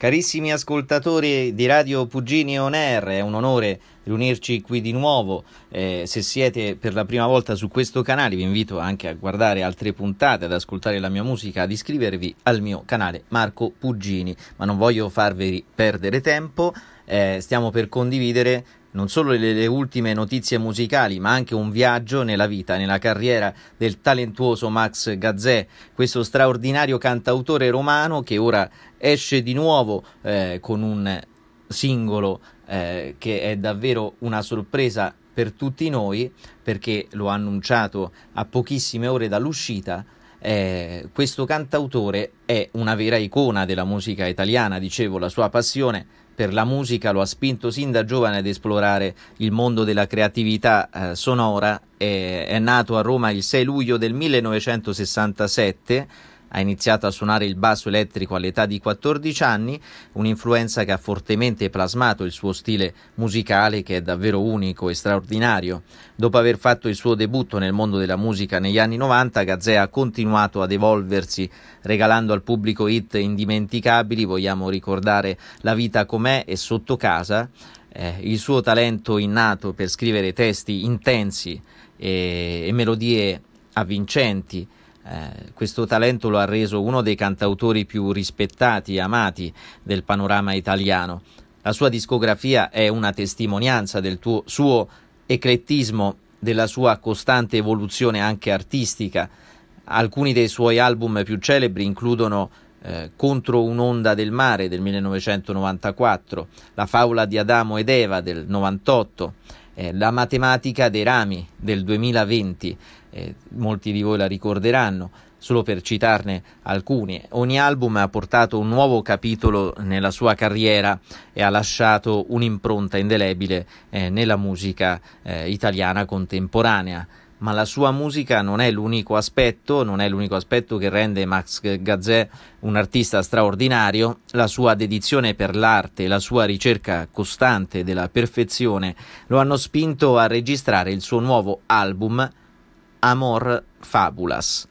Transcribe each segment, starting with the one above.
Carissimi ascoltatori di Radio Pugini On Air, è un onore riunirci qui di nuovo. Eh, se siete per la prima volta su questo canale, vi invito anche a guardare altre puntate, ad ascoltare la mia musica, ad iscrivervi al mio canale Marco Pugini. Ma non voglio farvi perdere tempo, eh, stiamo per condividere non solo le, le, ultime notizie musicali, ma anche un viaggio nella vita, nella carriera del talentuoso Max Gazzè, questo straordinario cantautore romano che ora esce di nuovo eh, con un singolo eh, che è davvero una sorpresa per tutti noi, perché lo ha annunciato a pochissime ore dall'uscita. Eh, questo cantautore è una vera icona della musica italiana, dicevo, la sua passione per la musica lo ha spinto sin da giovane ad esplorare il mondo della creatività eh, sonora. È, è nato a Roma il 6 luglio del 1967 ha iniziato a suonare il basso elettrico all'età di 14 anni, un'influenza che ha fortemente plasmato il suo stile musicale che è davvero unico e straordinario. Dopo aver fatto il suo debutto nel mondo della musica negli anni 90, Gazzea ha continuato ad evolversi, regalando al pubblico hit indimenticabili, vogliamo ricordare La vita com'è e Sotto casa, eh, il suo talento innato per scrivere testi intensi e, e melodie avvincenti eh, questo talento lo ha reso uno dei cantautori più rispettati e amati del panorama italiano. La sua discografia è una testimonianza del tuo, suo eclettismo, della sua costante evoluzione anche artistica. Alcuni dei suoi album più celebri includono eh, Contro un'onda del mare del 1994, La faula di Adamo ed Eva del 1998, eh, la matematica dei rami del 2020, eh, molti di voi la ricorderanno, solo per citarne alcuni. Ogni album ha portato un nuovo capitolo nella sua carriera e ha lasciato un'impronta indelebile eh, nella musica eh, italiana contemporanea ma la sua musica non è l'unico aspetto, non è l'unico aspetto che rende Max Gazzè un artista straordinario, la sua dedizione per l'arte, la sua ricerca costante della perfezione lo hanno spinto a registrare il suo nuovo album Amor Fabulas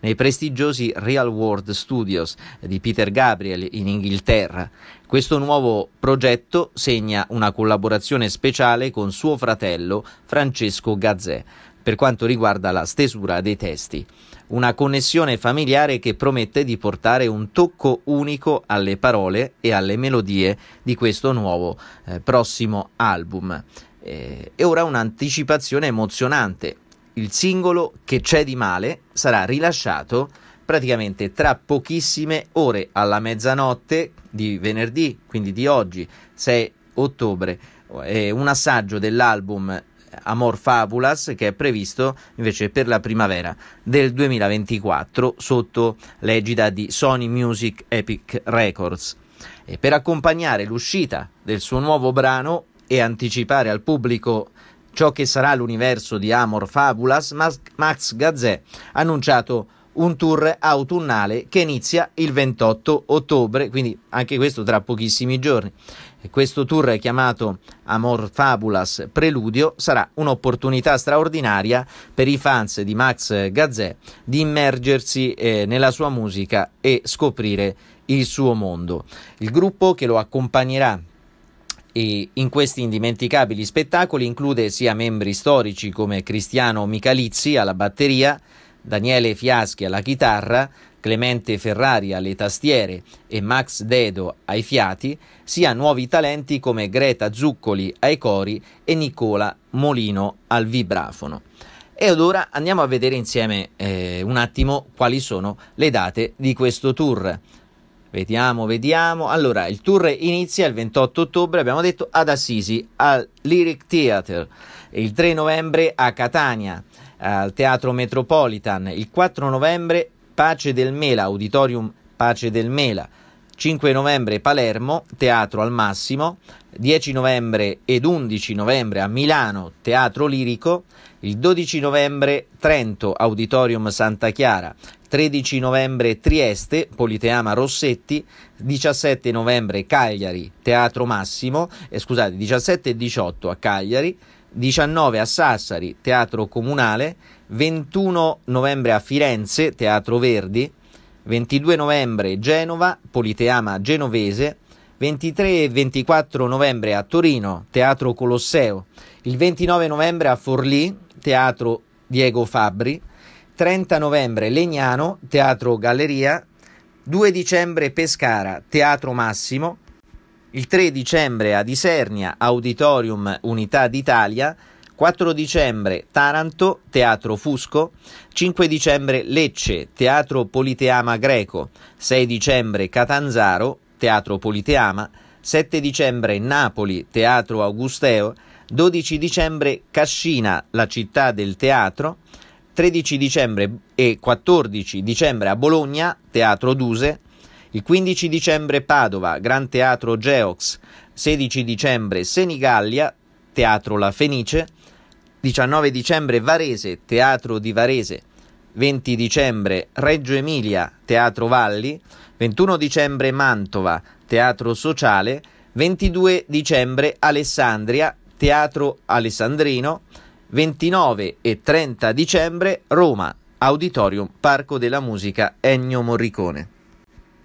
nei prestigiosi Real World Studios di Peter Gabriel in Inghilterra. Questo nuovo progetto segna una collaborazione speciale con suo fratello Francesco Gazzè per quanto riguarda la stesura dei testi. Una connessione familiare che promette di portare un tocco unico alle parole e alle melodie di questo nuovo eh, prossimo album. Eh, e ora un'anticipazione emozionante. Il singolo Che c'è di male sarà rilasciato praticamente tra pochissime ore alla mezzanotte di venerdì, quindi di oggi, 6 ottobre. È un assaggio dell'album Amor Fabulas che è previsto invece per la primavera del 2024 sotto l'egida di Sony Music Epic Records. E per accompagnare l'uscita del suo nuovo brano e anticipare al pubblico ciò che sarà l'universo di Amor Fabulas, Max Gazzè ha annunciato un tour autunnale che inizia il 28 ottobre, quindi anche questo tra pochissimi giorni. Questo tour chiamato Amor Fabulas Preludio sarà un'opportunità straordinaria per i fans di Max Gazzè di immergersi eh, nella sua musica e scoprire il suo mondo. Il gruppo che lo accompagnerà e in questi indimenticabili spettacoli include sia membri storici come Cristiano Michalizzi alla batteria, Daniele Fiaschi alla chitarra, Clemente Ferrari alle tastiere e Max Dedo ai fiati, sia nuovi talenti come Greta Zuccoli ai cori e Nicola Molino al vibrafono. E ad ora andiamo a vedere insieme eh, un attimo quali sono le date di questo tour. Vediamo, vediamo. Allora, il tour inizia il 28 ottobre, abbiamo detto, ad Assisi, al Lyric Theatre. Il 3 novembre a Catania, al Teatro Metropolitan. Il 4 novembre Pace del Mela, Auditorium Pace del Mela. 5 novembre Palermo, Teatro al Massimo, 10 novembre ed 11 novembre a Milano, Teatro Lirico, il 12 novembre Trento, Auditorium Santa Chiara, 13 novembre Trieste, Politeama Rossetti, 17 novembre Cagliari, Teatro Massimo, eh, scusate, 17 e 18 a Cagliari, 19 a Sassari, Teatro Comunale, 21 novembre a Firenze, Teatro Verdi, 22 novembre Genova, Politeama Genovese, 23 e 24 novembre a Torino, Teatro Colosseo, il 29 novembre a Forlì, Teatro Diego Fabri, 30 novembre Legnano, Teatro Galleria, 2 dicembre Pescara, Teatro Massimo, il 3 dicembre a Isernia, Auditorium Unità d'Italia, 4 dicembre Taranto, Teatro Fusco, 5 dicembre Lecce, Teatro Politeama Greco, 6 dicembre Catanzaro, Teatro Politeama, 7 dicembre Napoli, Teatro Augusteo, 12 dicembre Cascina, la città del teatro, 13 dicembre e 14 dicembre a Bologna, Teatro Duse, il 15 dicembre Padova, Gran Teatro Geox, 16 dicembre Senigallia, Teatro La Fenice, 19 dicembre Varese, Teatro di Varese, 20 dicembre Reggio Emilia, Teatro Valli, 21 dicembre Mantova, Teatro Sociale, 22 dicembre Alessandria, Teatro Alessandrino, 29 e 30 dicembre Roma, Auditorium Parco della Musica Ennio Morricone.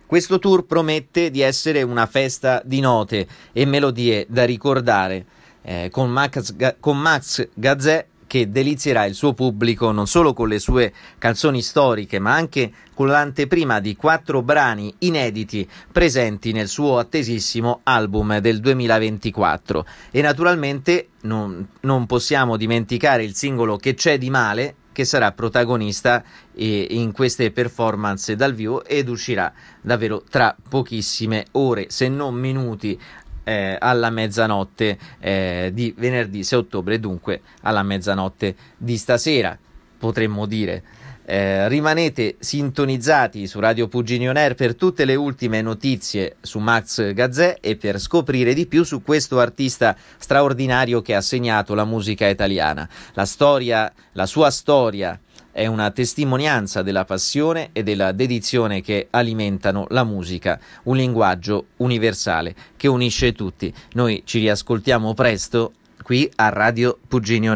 Questo tour promette di essere una festa di note e melodie da ricordare eh, con, Max, con Max Gazzè che delizierà il suo pubblico non solo con le sue canzoni storiche, ma anche con l'anteprima di quattro brani inediti presenti nel suo attesissimo album del 2024. E naturalmente non, non possiamo dimenticare il singolo Che c'è di male, che sarà protagonista in queste performance dal vivo ed uscirà davvero tra pochissime ore, se non minuti, eh, alla mezzanotte eh, di venerdì 6 ottobre, dunque alla mezzanotte di stasera, potremmo dire. Eh, rimanete sintonizzati su Radio Puginion Air per tutte le ultime notizie su Max Gazzè e per scoprire di più su questo artista straordinario che ha segnato la musica italiana. La storia, la sua storia è una testimonianza della passione e della dedizione che alimentano la musica, un linguaggio universale che unisce tutti. Noi ci riascoltiamo presto qui a Radio Puginione.